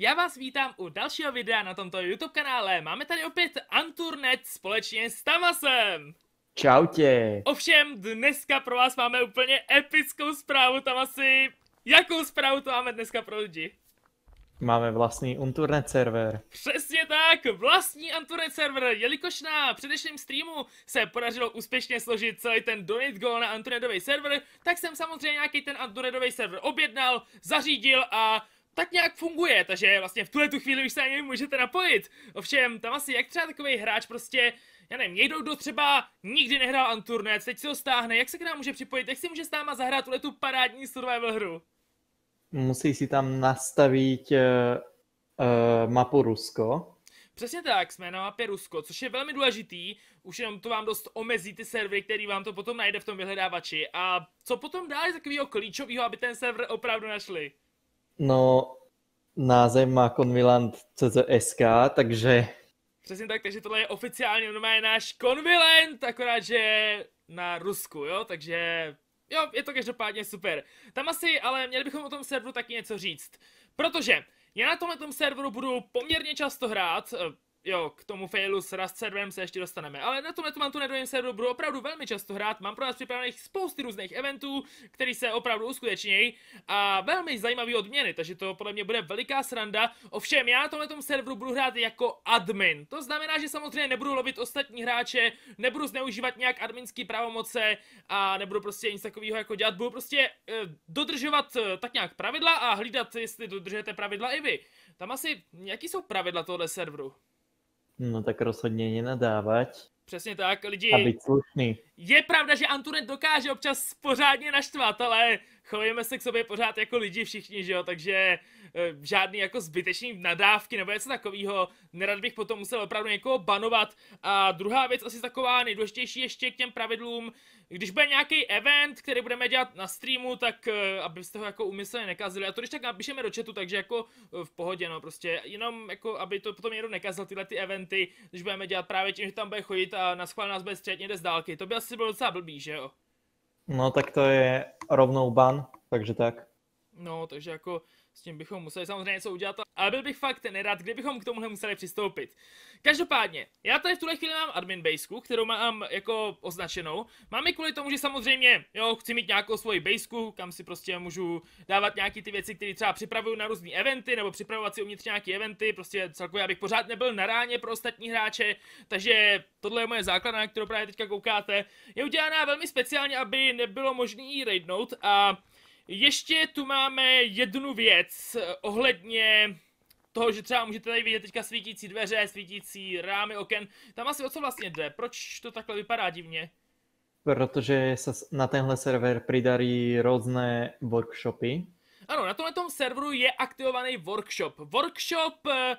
Já vás vítám u dalšího videa na tomto YouTube kanále. Máme tady opět Anturnet společně s Tamasem. Čau tě. Ovšem, dneska pro vás máme úplně epickou zprávu, Tamasi. Jakou zprávu to máme dneska pro lidi? Máme vlastní Anturnet server. Přesně tak, vlastní Anturnet server, jelikož na předešlém streamu se podařilo úspěšně složit celý ten donate goal na Anturnetový server, tak jsem samozřejmě nějaký ten Anturnetový server objednal, zařídil a tak nějak funguje, takže vlastně v tuhle tu chvíli už se na něj můžete napojit. Ovšem, tam asi jak třeba takový hráč prostě, já nevím, někdo, kdo třeba nikdy nehrál Anturnec, teď si ho stáhne, jak se k nám může připojit, jak si může s náma zahrát tuhle tu parádní survival hru? Musí si tam nastavit uh, mapu Rusko. Přesně tak, jsme na mapě Rusko, což je velmi důležitý, už jenom to vám dost omezí ty servery, který vám to potom najde v tom vyhledávači. A co potom dál je takového klíčového, aby ten server opravdu našli? No, název má Konviland CZSK, takže... Přesně tak, takže tohle je oficiálně, ono je náš Konviland, akorát, že na Rusku, jo, takže... Jo, je to každopádně super. Tam asi, ale měli bychom o tom serveru taky něco říct. Protože já na tomhle serveru budu poměrně často hrát, eh, jo, k tomu failu s Rust serverem se ještě dostaneme. Ale na tomhle mám tu nedojím serveru budu opravdu velmi často hrát. Mám pro vás připravených spousty různých eventů, které se opravdu uskutečnějí a velmi zajímavý odměny, takže to podle mě bude veliká sranda. Ovšem, já na tomhle serveru budu hrát jako admin. To znamená, že samozřejmě nebudu lovit ostatní hráče, nebudu zneužívat nějak adminský pravomoce a nebudu prostě nic takového jako dělat. Budu prostě eh, dodržovat eh, tak nějak pravidla a hlídat, jestli dodržujete pravidla i vy. Tam asi, jaký jsou pravidla tohle serveru? No tak rozhodně nenadávat. Přesně tak, lidi. A být slušný. Je pravda, že Antunet dokáže občas pořádně naštvat, ale chovíme se k sobě pořád jako lidi všichni, že jo, takže eh, žádný jako zbytečný nadávky nebo něco takového. Nerad bych potom musel opravdu někoho banovat. A druhá věc asi taková nejdůležitější ještě k těm pravidlům. Když bude nějaký event, který budeme dělat na streamu, tak eh, abyste ho jako umyslně nekazili. A to když tak napíšeme do chatu, takže jako eh, v pohodě, no prostě jenom jako, aby to potom někdo nekazil tyhle ty eventy, když budeme dělat právě tím, že tam bude chodit a na nás bude střetně z dálky. To by asi asi bylo docela blbý, že jo? No tak to je rovnou ban, takže tak. No, takže jako s tím bychom museli samozřejmě něco udělat, ale byl bych fakt nerad, kdybychom k tomuhle museli přistoupit. Každopádně, já tady v tuhle chvíli mám admin baseku, kterou mám jako označenou. Mám ji kvůli tomu, že samozřejmě, jo, chci mít nějakou svoji baseku, kam si prostě můžu dávat nějaký ty věci, které třeba připravuju na různé eventy, nebo připravovat si uvnitř nějaké eventy, prostě celkově, abych pořád nebyl na ráně pro ostatní hráče. Takže tohle je moje základna, kterou právě teďka koukáte. Je udělaná velmi speciálně, aby nebylo možné ji raidnout a ještě tu máme jednu věc eh, ohledně toho, že třeba můžete tady vidět teďka svítící dveře, svítící rámy oken. Tam asi o co vlastně jde? Proč to takhle vypadá divně? Protože se na tenhle server pridarí různé workshopy. Ano, na tomhle tom serveru je aktivovaný workshop. Workshop eh,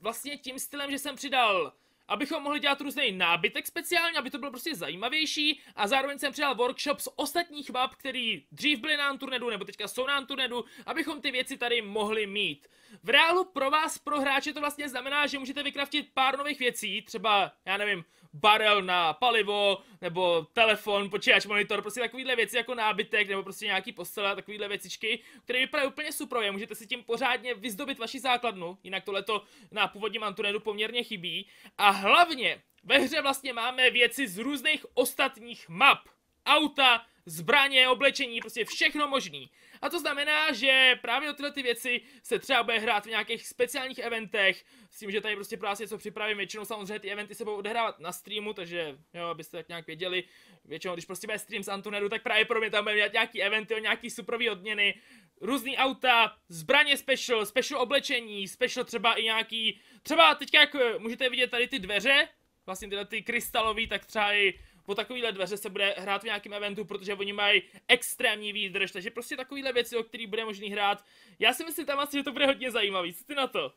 vlastně tím stylem, že jsem přidal abychom mohli dělat různý nábytek speciálně, aby to bylo prostě zajímavější a zároveň jsem přidal workshop z ostatních map, který dřív byly na Anturnedu nebo teďka jsou na Anturnedu, abychom ty věci tady mohli mít. V reálu pro vás, pro hráče, to vlastně znamená, že můžete vykraftit pár nových věcí, třeba, já nevím, barel na palivo, nebo telefon, počítač, monitor, prostě takovýhle věci jako nábytek, nebo prostě nějaký postel a takovýhle věcičky, které vypadají úplně je můžete si tím pořádně vyzdobit vaši základnu, jinak to na původním Antunedu poměrně chybí. A hlavně ve hře vlastně máme věci z různých ostatních map. Auta, zbraně, oblečení, prostě všechno možný. A to znamená, že právě o tyhle ty věci se třeba bude hrát v nějakých speciálních eventech, s tím, že tady prostě pro vás něco připravím, většinou samozřejmě ty eventy se budou odehrávat na streamu, takže jo, abyste tak nějak věděli, většinou když prostě bude stream z Antuneru, tak právě pro mě tam bude dělat nějaký eventy, nějaký superový odměny, různý auta, zbraně special, special oblečení, special třeba i nějaký, třeba teďka jak eh, můžete vidět tady ty dveře, vlastně tyhle ty krystalové, tak třeba i po takovýhle dveře se bude hrát v nějakém eventu, protože oni mají extrémní výdrž, takže prostě takovýhle věci, o který bude možný hrát. Já si myslím tam asi, že to bude hodně zajímavý, co ty na to?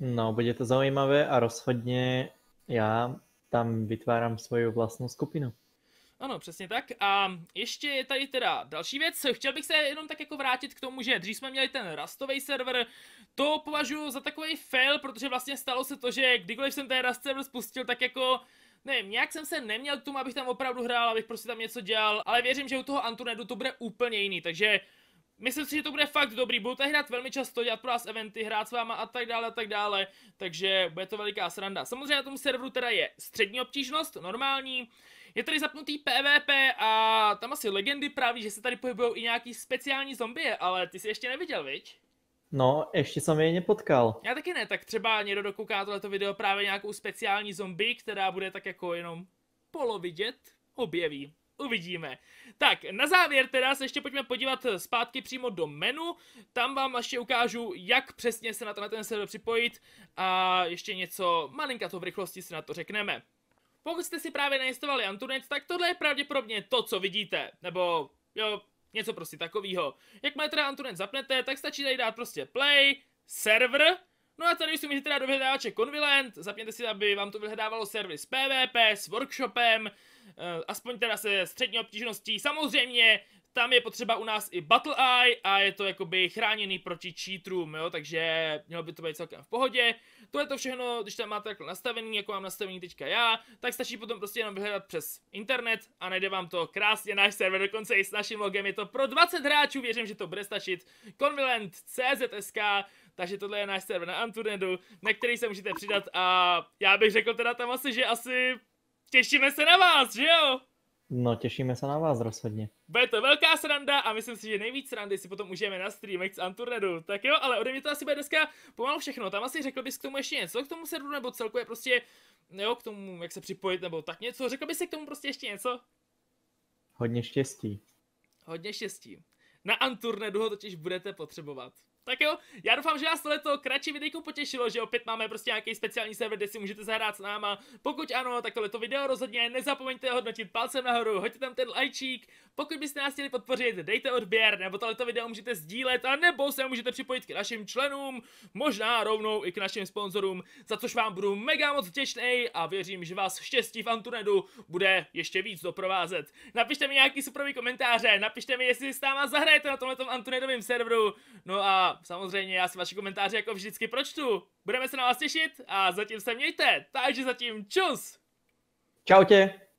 No, bude to zajímavé a rozhodně já tam vytvářím svoji vlastní skupinu. Ano, přesně tak. A ještě je tady teda další věc. Chtěl bych se jenom tak jako vrátit k tomu, že dřív jsme měli ten rastový server. To považuji za takový fail, protože vlastně stalo se to, že kdykoliv jsem ten rast server spustil, tak jako nevím, nějak jsem se neměl k tomu, abych tam opravdu hrál, abych prostě tam něco dělal, ale věřím, že u toho Antunedu to bude úplně jiný, takže myslím si, že to bude fakt dobrý. Budu tady hrát velmi často, dělat pro vás eventy, hrát s váma a tak dále a tak dále, takže bude to veliká sranda. Samozřejmě na tom serveru teda je střední obtížnost, normální, je tady zapnutý PvP a tam asi legendy praví, že se tady pohybují i nějaký speciální zombie, ale ty si ještě neviděl, viď? No, ještě jsem je nepotkal. Já taky ne, tak třeba někdo dokouká tohleto video právě nějakou speciální zombie, která bude tak jako jenom polovidět, objeví. Uvidíme. Tak, na závěr teda se ještě pojďme podívat zpátky přímo do menu. Tam vám ještě ukážu, jak přesně se na to na ten server připojit a ještě něco malinka to v rychlosti si na to řekneme. Pokud jste si právě nainstalovali Antunet, tak tohle je pravděpodobně to, co vidíte. Nebo jo, Něco prostě takového. má teda Antunet zapnete, tak stačí tady dát prostě play, server, No a tady si můžete dát do vyhledávače Convilent, zapněte si, aby vám to vyhledávalo servis s PvP, s workshopem, eh, aspoň teda se střední obtížností. Samozřejmě tam je potřeba u nás i Battle Eye a je to jakoby chráněný proti cheatrům, jo, takže mělo by to být celkem v pohodě. To je to všechno, když tam máte takhle nastavený, jako mám nastavený teďka já, tak stačí potom prostě jenom vyhledat přes internet a najde vám to krásně náš server, dokonce i s naším logem, je to pro 20 hráčů, věřím, že to bude stačit. Convalent CZSK, takže tohle je náš server na Anturnedu, na který se můžete přidat a já bych řekl teda tam asi, že asi těšíme se na vás, že jo? No, těšíme se na vás rozhodně. Bude to velká sranda a myslím si, že nejvíc srandy si potom užijeme na streamech z Anturnedu. Tak jo, ale ode mě to asi bude dneska pomalu všechno. Tam asi řekl bys k tomu ještě něco, k tomu serveru nebo celkově prostě, jo, k tomu, jak se připojit nebo tak něco. Řekl bys si k tomu prostě ještě něco? Hodně štěstí. Hodně štěstí. Na Anturnedu ho totiž budete potřebovat. Tak jo, já doufám, že vás tohleto kratší videjko potěšilo, že opět máme prostě nějaký speciální server, kde si můžete zahrát s náma. Pokud ano, tak tohleto video rozhodně nezapomeňte hodnotit palcem nahoru, hoďte tam ten lajčík. Pokud byste nás chtěli podpořit, dejte odběr, nebo tohleto video můžete sdílet, a nebo se můžete připojit k našim členům, možná rovnou i k našim sponzorům, za což vám budu mega moc vděčný a věřím, že vás štěstí v Antunedu bude ještě víc doprovázet. Napište mi nějaký super komentáře, napište mi, jestli s náma zahrajete na tomhle Antunedovém serveru. No a samozřejmě já si vaše komentáře jako vždycky pročtu. Budeme se na vás těšit a zatím se mějte, takže zatím čus! Čau tě!